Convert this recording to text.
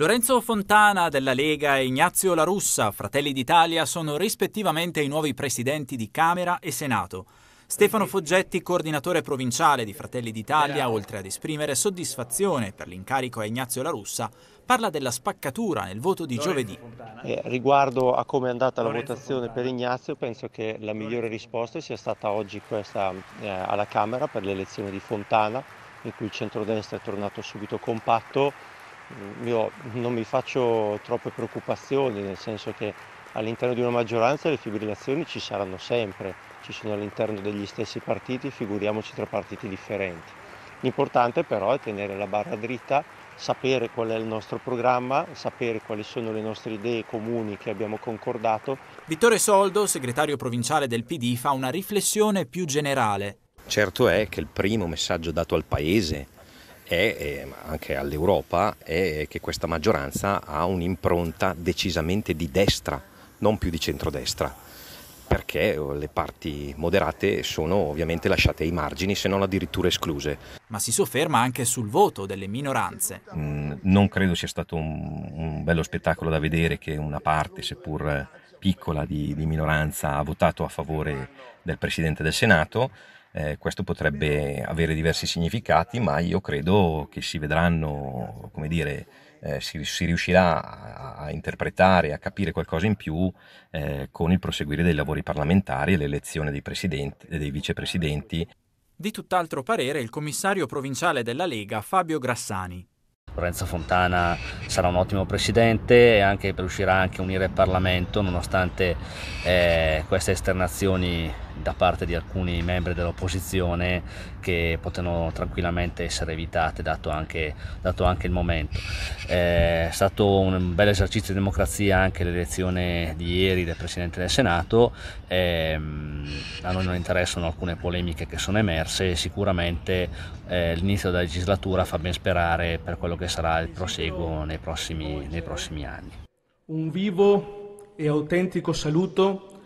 Lorenzo Fontana della Lega e Ignazio La Russa, Fratelli d'Italia, sono rispettivamente i nuovi presidenti di Camera e Senato. Stefano Foggetti, coordinatore provinciale di Fratelli d'Italia, oltre ad esprimere soddisfazione per l'incarico a Ignazio La Russa, parla della spaccatura nel voto di giovedì. Eh, riguardo a come è andata la votazione per Ignazio, penso che la migliore risposta sia stata oggi questa eh, alla Camera per l'elezione di Fontana, in cui il centrodestra è tornato subito compatto io non mi faccio troppe preoccupazioni, nel senso che all'interno di una maggioranza le fibrillazioni ci saranno sempre, ci sono all'interno degli stessi partiti, figuriamoci tra partiti differenti. L'importante però è tenere la barra dritta, sapere qual è il nostro programma, sapere quali sono le nostre idee comuni che abbiamo concordato. Vittore Soldo, segretario provinciale del PD, fa una riflessione più generale. Certo è che il primo messaggio dato al Paese è, anche all'Europa è che questa maggioranza ha un'impronta decisamente di destra, non più di centrodestra, perché eh, le parti moderate sono ovviamente lasciate ai margini, se non addirittura escluse. Ma si sofferma anche sul voto delle minoranze. Mm, non credo sia stato un, un, bello spettacolo da vedere che una parte, seppur piccola, di, di minoranza ha votato a favore del Presidente del Senato eh, questo potrebbe avere diversi significati, ma io credo che si vedranno, come dire, eh, si, si, riuscirà a, a, interpretare, a capire qualcosa in più eh, con il proseguire dei lavori parlamentari e l'elezione dei presidenti e dei vicepresidenti. Di tutt'altro parere il commissario provinciale della Lega Fabio Grassani. Lorenzo Fontana sarà un ottimo presidente e anche riuscirà anche a unire il Parlamento nonostante eh, queste esternazioni da parte di alcuni membri dell'opposizione che potevano tranquillamente essere evitate dato anche, dato anche il momento. Eh, è stato un bel esercizio di democrazia anche l'elezione di ieri del Presidente del Senato, ehm, a noi non interessano alcune polemiche che sono emerse e sicuramente eh, l'inizio della legislatura fa ben sperare per quello che sarà il proseguo nei prossimi, nei prossimi anni. Un vivo e autentico saluto